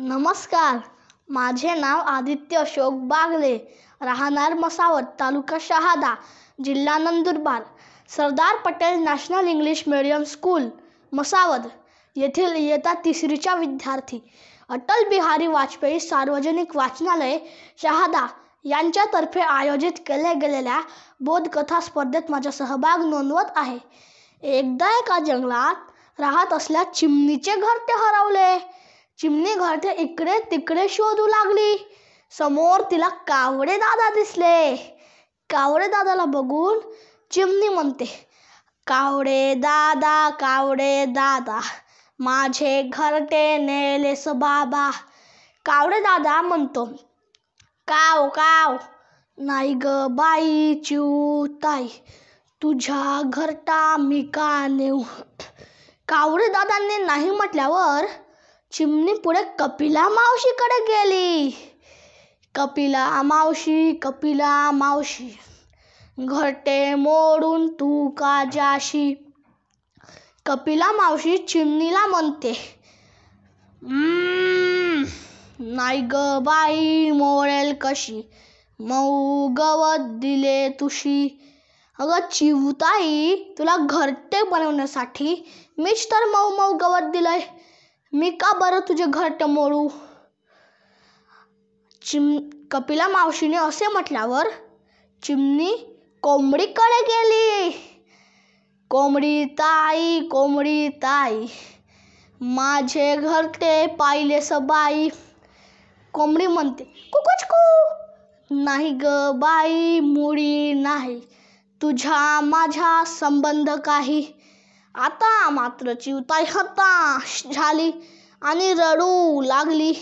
नमस्कार माझे नाव आदित्य अशोक बागले राहणार मसावत तालुका शहादा जिल्हा Nandurbar Sardar Patel national English medium school Masawat येथील येता तिसरीच्या विद्यार्थी अटल बिहारी वाजपेयी सार्वजनिक वाचनालय शहादा यांच्यातर्फे आयोजित केल्या गेलेल्या बोधकथा स्पर्धेत माझा सहभाग नोंदवत आहे एकदा एका जंगलात राहत असल्या चिमणीचे घर ते हरवले चिमणी ते इकडे तिकडे शोधू लागली समोर तिला कावडे दादा दिसले कावडे दादाला बघून चिमणी म्हणते कावडे दादा कावडे दादा माझे घरटे नेलेस बाबा कावडे दादा म्हणतो काव काव नाही ग बाई चिऊ ताई तुझ्या घरटा मी का नेऊ कावडे दादांनी नाही म्हटल्यावर चिमणी पुढे कपिला मावशीकडे गेली कपिला मावशी कपिला मावशी घरटे मोडून तू का जाशी कपिला मावशी चिमणीला म्हणते नाही ग बाई मोडेल कशी मऊ गवत दिले तुशी अगं चिवताई तुला घरटे बनवण्यासाठी मीच तर मऊ मऊ गवत दिलंय मी का बरं तुझे घर मोडू चिम कपिला मावशीने असे म्हटल्यावर चिमणी कोंबडीकडे गेली कोंबडी ताई कोंबडी ताई माझे घर ते पाहिले सबाई कोंबडी म्हणते कुकुचकू नाही ग बाई मुडी नाही तुझा माझा संबंध काही आता मात्र चिवताई हताश झाली आणि रडू लागली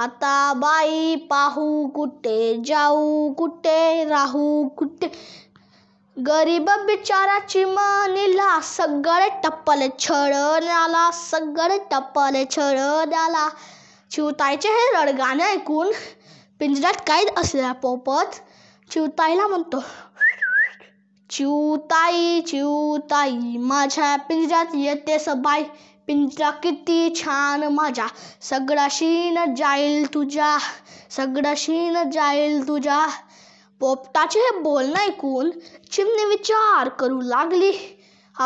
आता बाई पाहू कुठे जाऊ कुठे राहू कुठे गरीब बिचाराची मनीला सगळे टप्पले छळण्याला सगळे टप्पले आला चिवताईचे हे रडगाणे ऐकून पिंजऱ्यात कैद असल्या पोपत चिवताईला म्हणतो चिवताई चिवताई माझ्या पिंजऱ्यात येते सबाई पिंजरा किती छान माझ्या सगळा शीन जाईल तुझ्या सगळा शीन जाईल तुझ्या पोपटाचे हे बोलणं ऐकून चिमणी विचार करू लागली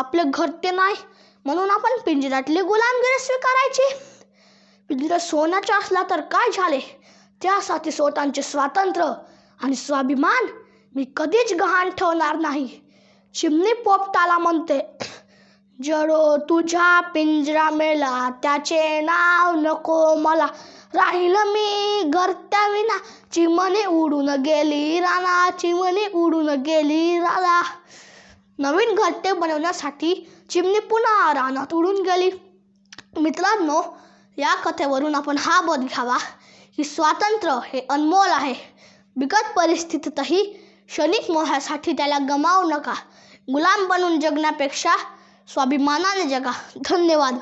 आपले घर ते नाही म्हणून आपण पिंजऱ्यातले गुलामगिरी स्वीकारायची पिंजरा सोन्याचा असला तर काय झाले त्यासाठी स्वतःचे स्वातंत्र्य आणि स्वाभिमान मी कधीच गहाण ठेवणार नाही चिमणी पोपटाला म्हणते जरो तुझा पिंजरा मेला त्याचे नाव नको मला राहील मी घरत्या विना चिमणी उडून गेली राणा चिमणी उडून गेली राणा नवीन घरटे बनवण्यासाठी चिमणी पुन्हा रानात उडून गेली मित्रांनो या कथेवरून आपण हा बोध घ्यावा की स्वातंत्र्य हे अनमोल आहे बिकट परिस्थितीतही क्षणिक मोहासाठी त्याला गमावू नका गुलाम बनून जगण्यापेक्षा स्वाभिमानाने जगा धन्यवाद